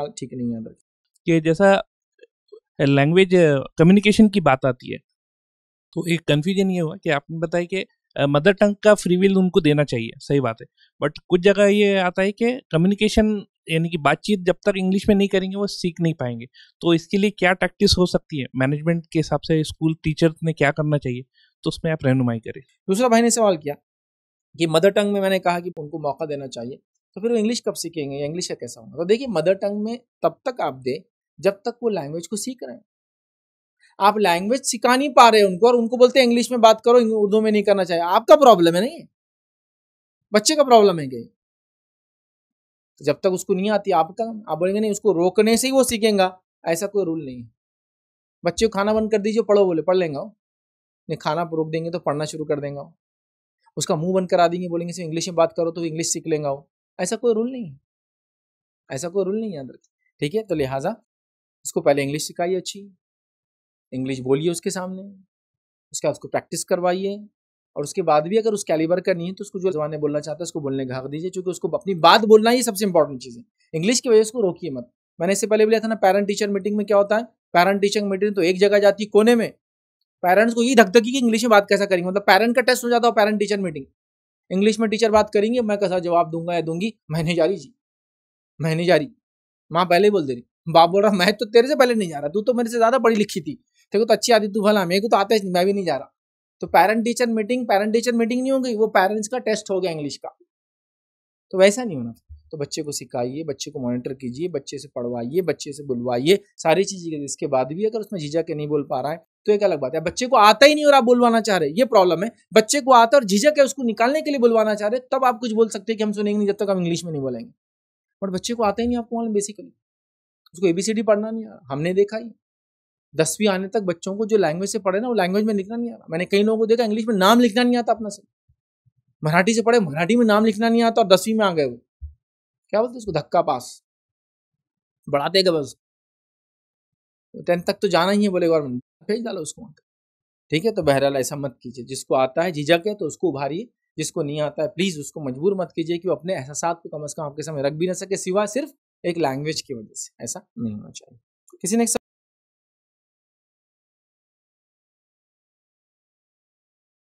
ठीक नहीं याद रखी कि जैसा लैंग्वेज कम्युनिकेशन की बात आती है तो एक कन्फ्यूजन ये हुआ कि आपने बताया कि मदर टंग का फ्री विल उनको देना चाहिए सही बात है बट कुछ जगह ये आता है कि कम्युनिकेशन यानी कि बातचीत जब तक इंग्लिश में नहीं करेंगे वो सीख नहीं पाएंगे तो इसके लिए क्या प्रैक्टिस हो सकती है मैनेजमेंट के हिसाब से स्कूल टीचर ने क्या करना चाहिए तो उसमें आप रहनुमाई करें दूसरा भाई ने सवाल किया कि मदर टंग में मैंने कहा कि उनको मौका देना चाहिए तो फिर वो इंग्लिश कब सीखेंगे या इंग्लिश का कैसा होगा तो देखिए मदर टंग में तब तक आप दें जब तक वो लैंग्वेज को सीख रहे हैं आप लैंग्वेज सिखा नहीं पा रहे हैं उनको और उनको बोलते हैं इंग्लिश में बात करो उर्दू में नहीं करना चाहिए आपका प्रॉब्लम है नहीं बच्चे का प्रॉब्लम है क्या तो जब तक उसको नहीं आती आपका आप बोलेंगे नहीं उसको रोकने से ही वो सीखेगा ऐसा कोई रूल नहीं है बच्चे को खाना बंद कर दीजिए पढ़ो बोले पढ़ लेंगे नहीं खाना रोक देंगे तो पढ़ना शुरू कर देंगे उसका मुंह बंद करा देंगे बोलेंगे सिर्फ इंग्लिश में बात करो तो इंग्लिश सीख लेंगे वो ऐसा कोई रूल नहीं है ऐसा कोई रूल नहीं याद रखिए ठीक है तो लिहाजा उसको पहले इंग्लिश सिखाइए अच्छी इंग्लिश बोलिए उसके सामने उसके बाद उसको प्रैक्टिस करवाइए और उसके बाद भी अगर उस कैलिबर का नहीं है तो उसको जो जबान बोलना चाहता है उसको बोलने का हक दीजिए क्योंकि उसको अपनी बात बोलना ही सबसे इंपॉर्टेंट चीज़ है इंग्लिश की वजह से उसको रोकिए मत मैंने इससे पहले बोला था ना पेरेंट टीचर मीटिंग में क्या होता है पेरेंट टीचर मीटिंग तो एक जगह जाती है कोने में पेरेंट्स को यही धक धकी कि इंग्लिश में बात कैसा करेंगे मतलब पेरेंट का टेस्ट हो जाता है पेरेंट टीचर मीटिंग इंग्लिश में टीचर बात करेंगे मैं कैसा जवाब दूंगा या दूंगी मैं नहीं जा रही जी मैं नहीं जा रही माँ पहले ही बोल दे रही बाप बोल रहा मैं तो तेरे से पहले नहीं जा रहा तू तो मेरे से ज़्यादा पढ़ी लिखी थी तेरे को तो अच्छी आती तू भला मेरे को तो आता मैं भी नहीं जा रहा तो parent teacher meeting parent teacher meeting नहीं होगी वो पेरेंट्स का टेस्ट हो गया इंग्लिश का तो वैसा नहीं होना तो बच्चे को सिखाइए बच्चे को मॉनिटर कीजिए बच्चे से पढ़वाइए बच्चे से बुलवाइए सारी चीज़ें इसके बाद भी अगर उसमें झिझक के नहीं बोल पा रहा है तो एक अलग बात है बच्चे को आता ही नहीं और आप बुलवाना चाह रहे ये प्रॉब्लम है बच्चे को आता और झिझक है उसको निकालने के लिए बुलवाना चाह रहे तब आप कुछ बोल सकते हैं कि हम सुनेंगे नहीं जब तक हम इंग्लिश में नहीं बोलेंगे बट बच्चे को आता ही नहीं आपको मालूम बेसिकली उसको एबीसीडी पढ़ना नहीं आ रहा हमने देखा ही दसवीं आने तक बच्चों को जो लैंग्वेज से पढ़े ना वो लैंग्वेज में लिखना नहीं आ रहा मैंने कई लोगों को देखा इंग्लिश में नाम लिखना नहीं आता अपना से मराठी से पढ़े मराठी में नाम लिखना नहीं आता और दसवीं में आ गए वो क्या बोलते उसको धक्का पास बढ़ा देगा बस टेंथ तक तो जाना ही है बोले गवर्नमेंट भेज डालो उसको ठीक है तो बहरहाल ऐसा मत कीजिए जिसको आता है झिझक है तो उसको उभारिए जिसको नहीं आता है प्लीज़ उसको मजबूर मत कीजिए कि वो अपने एहसास को कम अज़ कम आपके समय रख भी ना सके सिवा सिर्फ एक लैंग्वेज की वजह से ऐसा नहीं होना चाहिए किसी ने